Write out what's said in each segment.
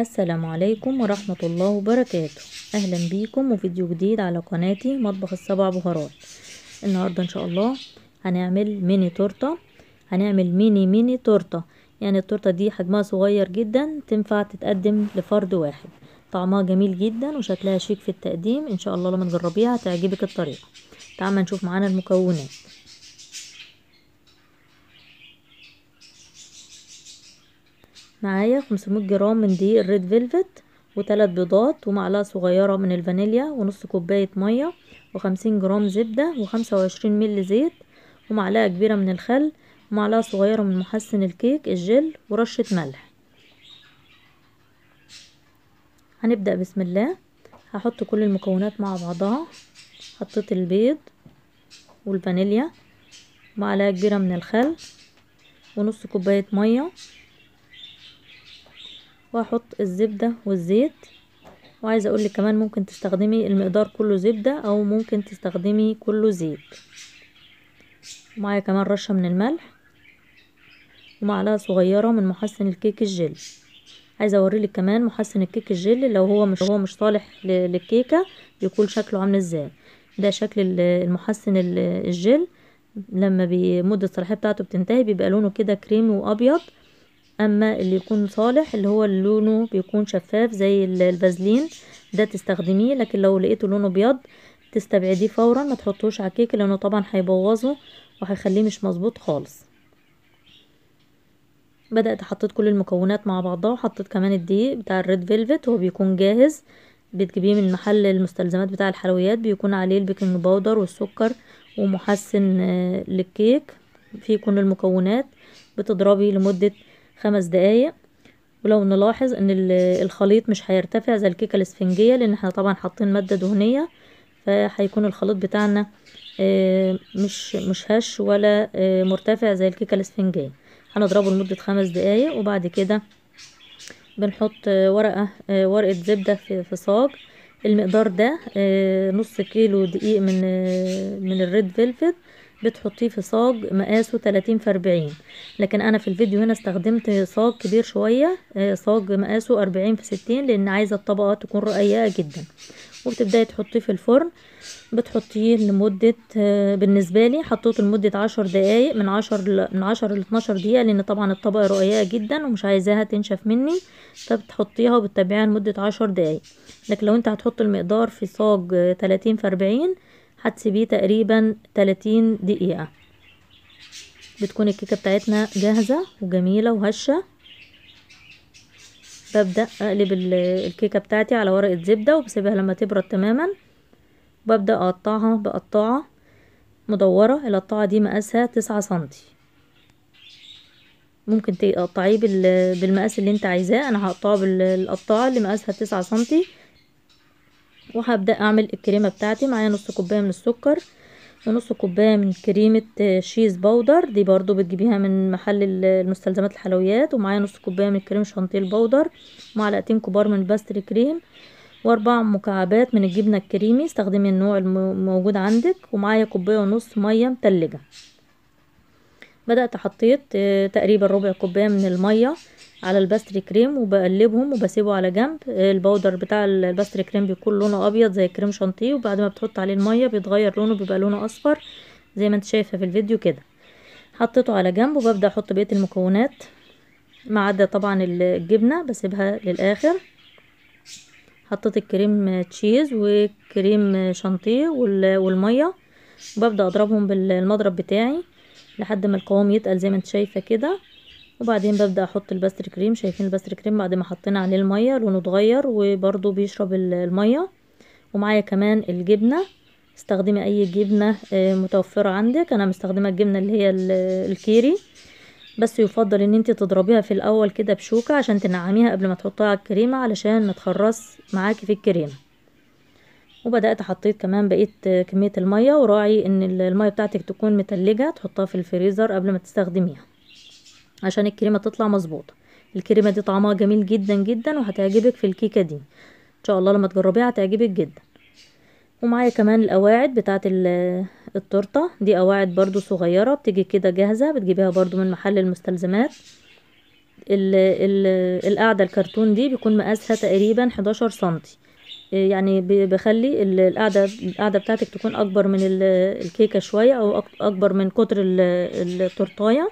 السلام عليكم ورحمة الله وبركاته أهلا بيكم وفيديو جديد على قناتي مطبخ السبع بهارات النهاردة إن شاء الله هنعمل ميني تورتة هنعمل ميني ميني تورتة يعني التورتة دي حجمها صغير جدا تنفع تتقدم لفرد واحد طعمها جميل جدا وشكلها شيك في التقديم إن شاء الله لما تجربيها هتعجبك الطريقة تعال نشوف معانا المكونات معايا 500 جرام من دقيق الريد فيلفت وثلاث بيضات ومعلقة صغيرة من الفانيليا ونص كوباية مية وخمسين جرام زبدة وخمسة وعشرين مل زيت ومعلقة كبيرة من الخل ومعلقة صغيرة من محسن الكيك الجل ورشة ملح هنبدأ بسم الله هحط كل المكونات مع بعضها حطيت البيض والفانيليا معلقة كبيرة من الخل ونص كوباية مية واحط الزبدة والزيت وعايزة اقولك كمان ممكن تستخدمي المقدار كله زبدة او ممكن تستخدمي كله زيت ومعايا كمان رشة من الملح ومعلقة صغيرة من محسن الكيك الجل عايزة اوريلك كمان محسن الكيك الجل لو هو مش هو مش صالح للكيكة بيكون شكله عامل ازاي ده شكل المحسن الجل لما مدة الصلاحية بتاعته بتنتهي بيبقى لونه كده كريمي وابيض اما اللي يكون صالح اللي هو لونه بيكون شفاف زي الفازلين ده تستخدميه لكن لو لقيته لونه ابيض تستبعديه فورا ما تحطوش على الكيك لانه طبعا هيبوظه وهيخليه مش مظبوط خالص بدات حطيت كل المكونات مع بعضها وحطيت كمان الدقيق بتاع الريد فيلفت هو بيكون جاهز بتجيبيه من محل المستلزمات بتاع الحلويات بيكون عليه البيكنج باودر والسكر ومحسن آه، للكيك فيه كل المكونات بتضربي لمدة خمس دقايق ولو نلاحظ ان الخليط مش هيرتفع زي الكيكه الاسفنجيه لان احنا طبعا حاطين ماده دهنيه فهيكون الخليط بتاعنا آه، مش مش هش ولا آه، مرتفع زي الكيكه الاسفنجيه هنضربه لمده خمس دقايق وبعد كده بنحط آه، ورقه ورقه زبده في صاج المقدار ده نص كيلو دقيق من من الريد فيلفت بتحطيه في صاج مقاسه 30 في 40 لكن انا في الفيديو هنا استخدمت صاج كبير شوية آه، صاج مقاسه 40 في 60 لان عايزة الطبقة تكون رقيقة جدا وبتبداي تحطيه في الفرن بتحطيه لمدة آه، بالنسبة لي حطيته لمدة عشر دقايق من عشر ل... من عشر لاتناشر دقيقة لأن طبعا الطبقة رقيقة جدا ومش عايزاها تنشف مني فبتحطيها وبتتابعيها لمدة عشر دقايق لكن لو انت هتحط المقدار في صاج تلاتين في أربعين هتسيبيه تقريبا 30 دقيقة بتكون الكيكة بتاعتنا جاهزة وجميلة وهشة ببدأ اقلب الكيكة بتاعتي على ورقة زبدة وبسيبها لما تبرد تماما وببدأ اقطعها بقطاعة مدورة القطاعة دي مقاسها تسعة سنتي ممكن تقطعيه بالمقاس اللي انت عايزاه انا هقطعه بالقطاعة اللي مقاسها تسعة سنتي وهبدأ اعمل الكريمة بتاعتي معايا نص كوباية من السكر ونص كوباية من كريمة شيز آه، باودر دي برضو بتجيبيها من محل المستلزمات الحلويات ومعايا نص كوباية من كريم شانتيل باودر معلقتين كبار من الباستري كريم واربع مكعبات من الجبنة الكريمي استخدمي النوع الموجود عندك ومعايا كوباية ونص مية متلجة بدأت حطيت آه، تقريبا ربع كوباية من المية على الباستري كريم وبقلبهم وبسيبه على جنب البودر بتاع الباستري كريم بيكون لونه ابيض زي كريم شانتيه وبعد ما بتحط عليه المية بيتغير لونه بيبقى لونه اصفر زي ما انت شايفة في الفيديو كده حطيته على جنب وببدأ احط بقية المكونات ما عدا طبعا الجبنة بسيبها للاخر حطيت الكريم تشيز وكريم شانتيه والمية وببدأ اضربهم بالمضرب بتاعي لحد ما القوام يتقل زي ما انت شايفه كده وبعدين ببدا احط الباستر كريم شايفين الباستر كريم بعد ما حطينا عليه الميه لونه اتغير وبرده بيشرب الميه ومعايا كمان الجبنه استخدمي اي جبنه آه، متوفره عندك انا مستخدمه الجبنه اللي هي الكيري بس يفضل ان انت تضربيها في الاول كده بشوكه عشان تنعميها قبل ما تحطيها على الكريمه علشان ما تخرص معاكي في الكريمه وبدات حطيت كمان بقيت كميه الميه وراعي ان الميه بتاعتك تكون متلجه تحطها في الفريزر قبل ما تستخدميها عشان الكريمه تطلع مظبوطه الكريمه دي طعمها جميل جدا جدا وهتعجبك في الكيكه دي ان شاء الله لما تجربيها هتعجبك جدا ومعايا كمان القواعد بتاعه التورته دي قواعد برضو صغيره بتيجي كده جاهزه بتجيبيها برضو من محل المستلزمات القاعده الكرتون دي بيكون مقاسها تقريبا 11 سنتي يعني بخلي القعدة بتاعتك تكون أكبر من الكيكة شوية أو أكبر من قطر التورتاية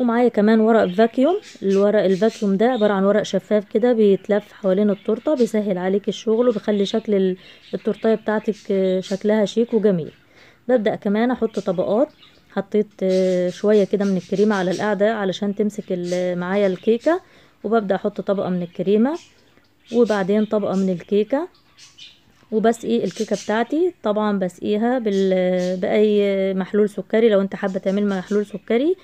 ومعايا كمان ورق فاكيوم الورق الفاكيوم ده عبارة عن ورق شفاف كده بيتلف حوالين التورتة بيسهل عليك الشغل وبيخلي شكل التورتاية بتاعتك شكلها شيك وجميل ببدأ كمان أحط طبقات حطيت شوية كده من الكريمة على القعدة علشان تمسك معايا الكيكة وببدأ أحط طبقة من الكريمة وبعدين طبقة من الكيكة وبسقي إيه، الكيكة بتاعتي طبعا بسقيها بال... بأي محلول سكري لو انت حابة تعمل محلول سكري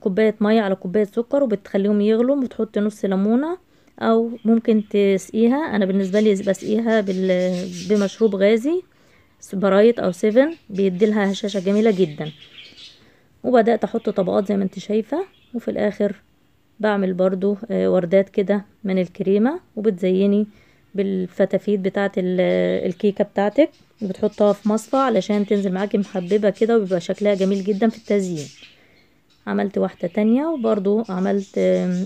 كوباية مية على كوباية سكر وبتخليهم يغلوا وتحط نص ليمونة او ممكن تسقيها انا بالنسبة لي بسقيها بال... بمشروب غازي سبرايت او سيفن بيديلها هشاشة جميلة جدا وبدأت احط طبقات زي ما انت شايفة وفي الاخر بعمل برضو آه، وردات كده من الكريمة وبتزيني بالفتافيت بتاعة الكيكة بتاعتك بتحطها في مصفى علشان تنزل معاكي محببة كده وبيبقى شكلها جميل جدا في التزيين عملت واحدة تانية وبرضو عملت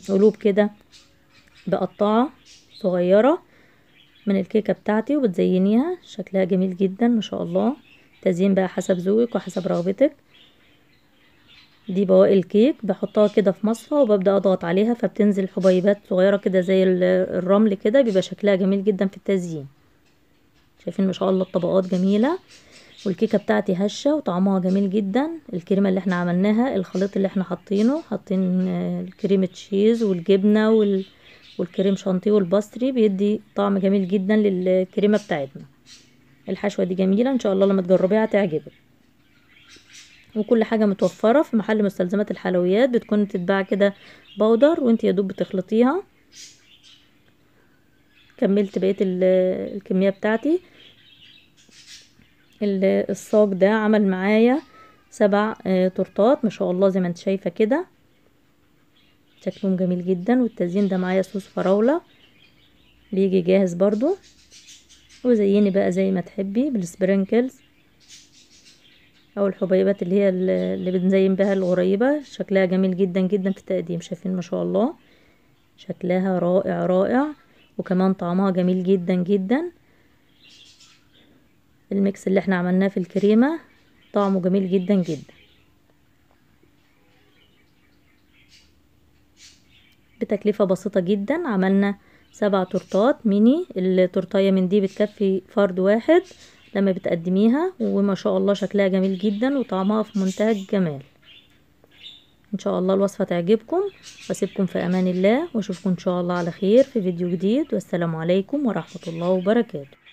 قلوب كده بقطعة صغيرة من الكيكة بتاعتي وبتزينيها شكلها جميل جدا ما شاء الله تزيين بقى حسب ذوقك وحسب رغبتك دي بواقي الكيك بحطها كده في مصفى وببدأ أضغط عليها فبتنزل حبيبات صغيرة كده زي الرمل كده بيبقى شكلها جميل جدا في التزيين شايفين ما شاء الله الطبقات جميلة والكيكة بتاعتي هشة وطعمها جميل جدا الكريمة اللي احنا عملناها الخليط اللي احنا حاطينه حاطين الكريمة تشيز والجبنة وال... والكريم شانتيه والباستري بيدي طعم جميل جدا للكريمة بتاعتنا الحشوة دي جميلة ان شاء الله لما تجربيها هتعجبك وكل حاجة متوفرة في محل مستلزمات الحلويات بتكون بتتباع كده بودر وانت يا دوب بتخلطيها كملت بقية الكمية بتاعتي الصاج ده عمل معايا سبع آه، تورتات ما شاء الله زي ما انت شايفة كده شكلهم جميل جدا والتزيين ده معايا صوص فراولة بيجي جاهز برضو وزيني بقى زي ما تحبي بالسبرينكلز او الحبيبات اللي هي اللي بنزين بها الغريبة شكلها جميل جدا جدا في التقديم شايفين ما شاء الله شكلها رائع رائع وكمان طعمها جميل جدا جدا الميكس اللي احنا عملناه في الكريمة طعمه جميل جدا جدا بتكلفة بسيطة جدا عملنا سبع تورتات ميني التورتاية من دي بتكفي فرد واحد لما بتقدميها وما شاء الله شكلها جميل جدا وطعمها في منتهى الجمال ان شاء الله الوصفة تعجبكم واسيبكم في امان الله واشوفكم ان شاء الله على خير في فيديو جديد والسلام عليكم ورحمة الله وبركاته